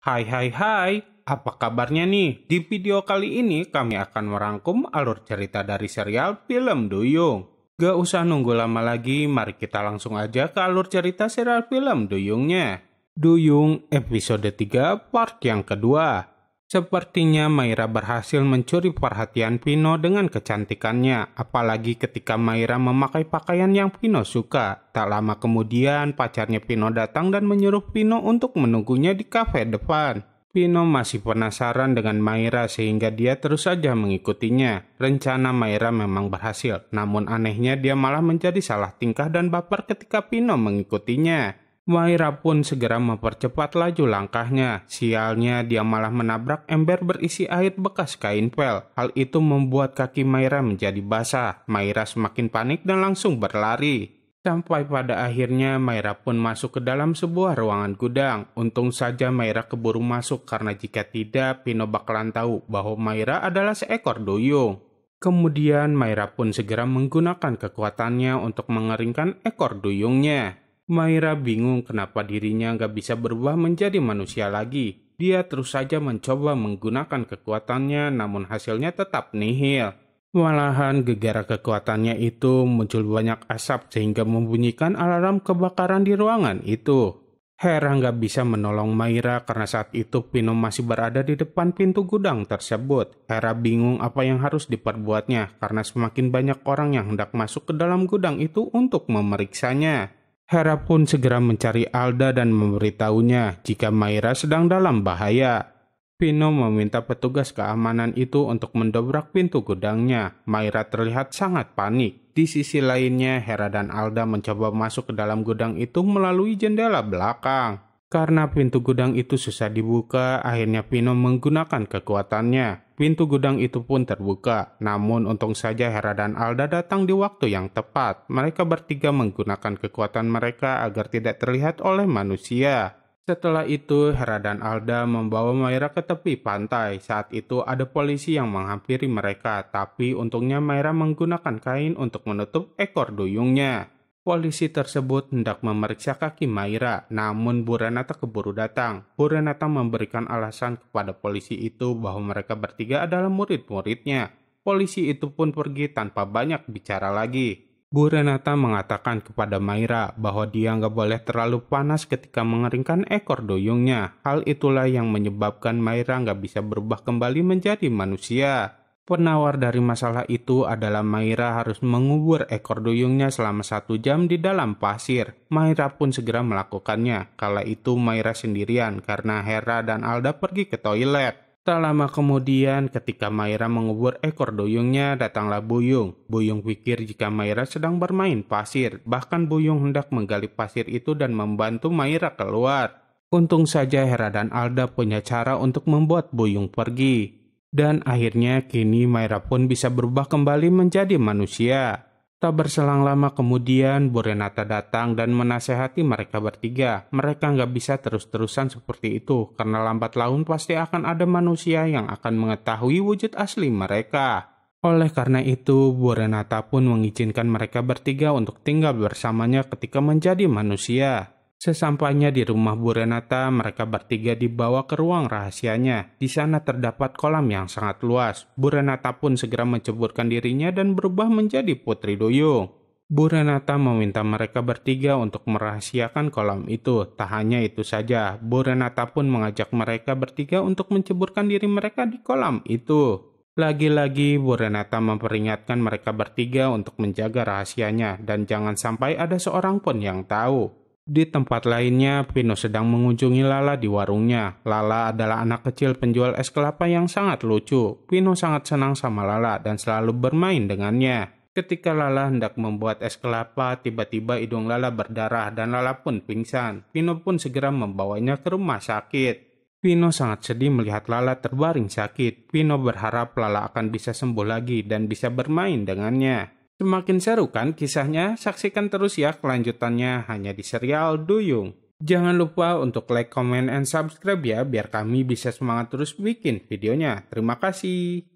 Hai hai hai, apa kabarnya nih? Di video kali ini kami akan merangkum alur cerita dari serial film Duyung. Gak usah nunggu lama lagi, mari kita langsung aja ke alur cerita serial film Duyungnya. Duyung episode 3 part yang kedua. Sepertinya Maira berhasil mencuri perhatian Pino dengan kecantikannya, apalagi ketika Maira memakai pakaian yang Pino suka. Tak lama kemudian, pacarnya Pino datang dan menyuruh Pino untuk menunggunya di kafe depan. Pino masih penasaran dengan Maira sehingga dia terus saja mengikutinya. Rencana Maira memang berhasil, namun anehnya dia malah menjadi salah tingkah dan baper ketika Pino mengikutinya. Maira pun segera mempercepat laju langkahnya. Sialnya, dia malah menabrak ember berisi air bekas kain pel. Hal itu membuat kaki Maira menjadi basah. Maira semakin panik dan langsung berlari. Sampai pada akhirnya Maira pun masuk ke dalam sebuah ruangan gudang. Untung saja Maira keburu masuk karena jika tidak Pino bakalan tahu bahwa Maira adalah seekor duyung. Kemudian Maira pun segera menggunakan kekuatannya untuk mengeringkan ekor duyungnya. Maira bingung kenapa dirinya nggak bisa berubah menjadi manusia lagi. Dia terus saja mencoba menggunakan kekuatannya namun hasilnya tetap nihil. Walahan gegara kekuatannya itu muncul banyak asap sehingga membunyikan alarm kebakaran di ruangan itu. Hera nggak bisa menolong Maira karena saat itu Pino masih berada di depan pintu gudang tersebut. Hera bingung apa yang harus diperbuatnya karena semakin banyak orang yang hendak masuk ke dalam gudang itu untuk memeriksanya. Hera pun segera mencari Alda dan memberitahunya jika Maira sedang dalam bahaya. Pino meminta petugas keamanan itu untuk mendobrak pintu gudangnya. Maira terlihat sangat panik. Di sisi lainnya, Hera dan Alda mencoba masuk ke dalam gudang itu melalui jendela belakang. Karena pintu gudang itu susah dibuka, akhirnya Pino menggunakan kekuatannya. Pintu gudang itu pun terbuka. Namun untung saja Hera dan Alda datang di waktu yang tepat. Mereka bertiga menggunakan kekuatan mereka agar tidak terlihat oleh manusia. Setelah itu, Hera dan Alda membawa Maira ke tepi pantai. Saat itu ada polisi yang menghampiri mereka, tapi untungnya Maira menggunakan kain untuk menutup ekor duyungnya. Polisi tersebut hendak memeriksa kaki Maira, namun Bu Renata keburu datang. Bu Renata memberikan alasan kepada polisi itu bahwa mereka bertiga adalah murid-muridnya. Polisi itu pun pergi tanpa banyak bicara lagi. Bu Renata mengatakan kepada Maira bahwa dia nggak boleh terlalu panas ketika mengeringkan ekor duyungnya. Hal itulah yang menyebabkan Maira nggak bisa berubah kembali menjadi manusia. Penawar dari masalah itu adalah Maira harus mengubur ekor duyungnya selama satu jam di dalam pasir. Maira pun segera melakukannya. Kala itu Maira sendirian karena Hera dan Alda pergi ke toilet. Tak lama kemudian ketika Maira mengubur ekor duyungnya datanglah Buyung. Buyung pikir jika Maira sedang bermain pasir. Bahkan Buyung hendak menggali pasir itu dan membantu Maira keluar. Untung saja Hera dan Alda punya cara untuk membuat Buyung pergi. Dan akhirnya kini Maira pun bisa berubah kembali menjadi manusia. Tak berselang lama kemudian Borenata datang dan menasehati mereka bertiga. Mereka nggak bisa terus-terusan seperti itu karena lambat laun pasti akan ada manusia yang akan mengetahui wujud asli mereka. Oleh karena itu, Borenata pun mengizinkan mereka bertiga untuk tinggal bersamanya ketika menjadi manusia. Sesampainya di rumah Bu Renata, mereka bertiga dibawa ke ruang rahasianya. Di sana terdapat kolam yang sangat luas. Bu Renata pun segera menceburkan dirinya dan berubah menjadi Putri Duyung. Bu Renata meminta mereka bertiga untuk merahasiakan kolam itu. Tak hanya itu saja, Bu Renata pun mengajak mereka bertiga untuk menceburkan diri mereka di kolam itu. Lagi-lagi, Bu Renata memperingatkan mereka bertiga untuk menjaga rahasianya dan jangan sampai ada seorang pun yang tahu. Di tempat lainnya, Pino sedang mengunjungi Lala di warungnya. Lala adalah anak kecil penjual es kelapa yang sangat lucu. Pino sangat senang sama Lala dan selalu bermain dengannya. Ketika Lala hendak membuat es kelapa, tiba-tiba hidung Lala berdarah dan Lala pun pingsan. Pino pun segera membawanya ke rumah sakit. Pino sangat sedih melihat Lala terbaring sakit. Pino berharap Lala akan bisa sembuh lagi dan bisa bermain dengannya. Semakin seru kan kisahnya? Saksikan terus ya kelanjutannya hanya di serial Duyung. Jangan lupa untuk like, comment, and subscribe ya biar kami bisa semangat terus bikin videonya. Terima kasih.